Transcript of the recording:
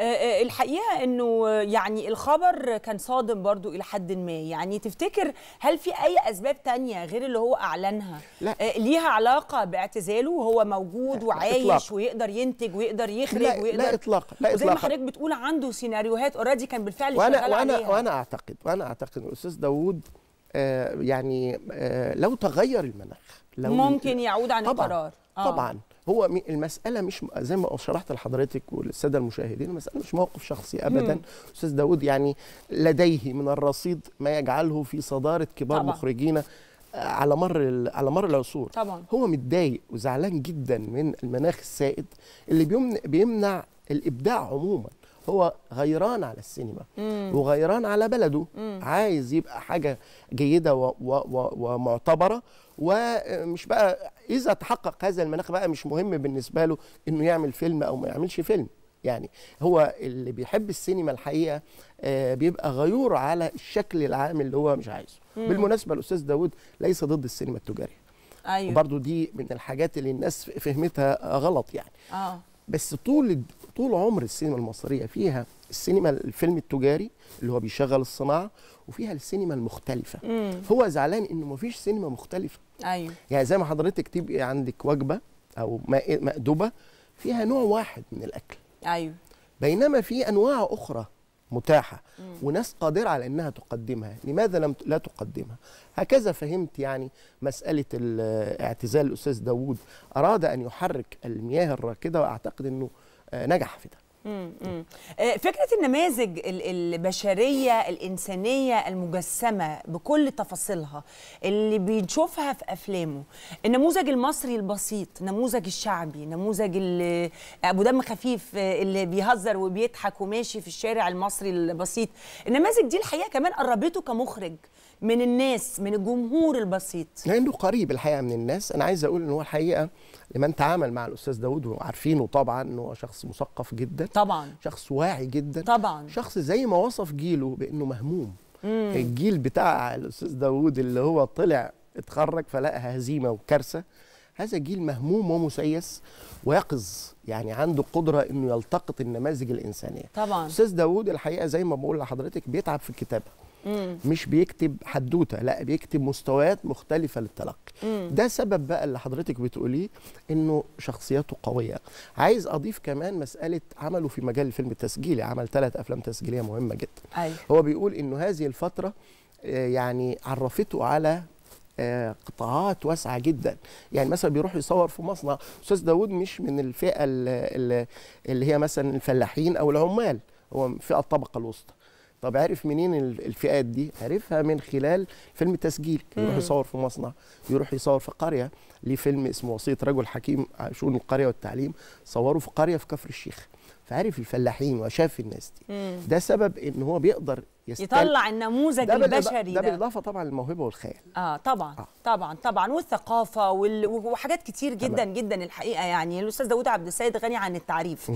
آه، آه، الحقيقه انه يعني الخبر كان صادم برضو الى حد ما يعني تفتكر هل في اي اسباب تانية غير اللي هو اعلنها لا. آه، ليها علاقه باعتزاله وهو موجود وعايش إطلاق. ويقدر ينتج ويقدر يخرج لا ويقدر لا اطلاقا لا اطلاقا زي ما حضرتك بتقول عنده سيناريوهات اوريدي كان بالفعل وأنا شغال وأنا عليها وانا اعتقد وانا اعتقد الاستاذ داوود آه يعني آه لو تغير المناخ لو ممكن يعود عن طبعًا القرار آه. طبعا هو المساله مش زي ما شرحت لحضرتك وللساده المشاهدين المساله مش موقف شخصي ابدا استاذ داود يعني لديه من الرصيد ما يجعله في صداره كبار مخرجينا آه، على مر على مر العصور طبعا. هو متضايق وزعلان جدا من المناخ السائد اللي بيمنع, بيمنع الابداع عموما هو غيران على السينما مم. وغيران على بلده مم. عايز يبقى حاجه جيده و و و ومعتبره ومش بقى اذا تحقق هذا المناخ بقى مش مهم بالنسبه له انه يعمل فيلم او ما يعملش فيلم يعني هو اللي بيحب السينما الحقيقه آه بيبقى غيور على الشكل العام اللي هو مش عايزه مم. بالمناسبه الاستاذ داوود ليس ضد السينما التجاريه أيوة. وبرضو دي من الحاجات اللي الناس فهمتها غلط يعني آه. بس طول طول عمر السينما المصريه فيها السينما الفيلم التجاري اللي هو بيشغل الصناعه وفيها السينما المختلفه مم. هو زعلان انه ما فيش سينما مختلفه ايوه يعني زي ما حضرتك تبقي عندك وجبه او مأدوبه فيها نوع واحد من الاكل ايوه بينما في انواع اخرى متاحه مم. وناس قادره على انها تقدمها لماذا لم لا تقدمها هكذا فهمت يعني مساله اعتزال الاستاذ داوود اراد ان يحرك المياه الراكده واعتقد انه آه، نجح في ده آه، فكرة النماذج البشرية الإنسانية المجسمة بكل تفاصيلها اللي بنشوفها في أفلامه النموذج المصري البسيط نموذج الشعبي نموذج اللي أبو دم خفيف آه، اللي بيهزر وبيضحك وماشي في الشارع المصري البسيط النماذج دي الحقيقة كمان قربته كمخرج من الناس من الجمهور البسيط لأنه قريب الحقيقة من الناس أنا عايز أقول إن هو الحقيقة لمن تعامل مع الاستاذ داوود وعارفينه طبعا انه شخص مثقف جدا طبعا شخص واعي جدا طبعا شخص زي ما وصف جيله بانه مهموم مم. الجيل بتاع الاستاذ داوود اللي هو طلع اتخرج فلقى هزيمه وكارثه هذا جيل مهموم ومسيس ويقظ يعني عنده قدرة انه يلتقط النماذج الانسانيه طبعا استاذ داوود الحقيقه زي ما بقول لحضرتك بيتعب في الكتابه مم. مش بيكتب حدوته لا بيكتب مستويات مختلفه للتلقي مم. ده سبب بقى اللي حضرتك بتقوليه انه شخصياته قويه عايز اضيف كمان مساله عمله في مجال الفيلم التسجيلي عمل ثلاث افلام تسجيليه مهمه جدا أيوه. هو بيقول انه هذه الفتره آه، يعني عرفته على آه، قطاعات واسعه جدا يعني مثلا بيروح يصور في مصنع استاذ داود مش من الفئه اللي هي مثلا الفلاحين او العمال هو فئه الطبقه الوسطى طب عرف منين الفئات دي؟ عرفها من خلال فيلم تسجيل يروح يصور في مصنع يروح يصور في قريه ليه فيلم اسمه وصيه رجل حكيم شؤون القريه والتعليم صوره في قريه في كفر الشيخ فعرف الفلاحين وشاف الناس دي مم. ده سبب ان هو بيقدر يستل... يطلع النموذج البشري ده, ده بالاضافه طبعا للموهبه والخيال اه طبعا آه. طبعا طبعا والثقافه وال... وحاجات كتير جدا طبعا. جدا الحقيقه يعني الاستاذ داوود عبد السيد غني عن التعريف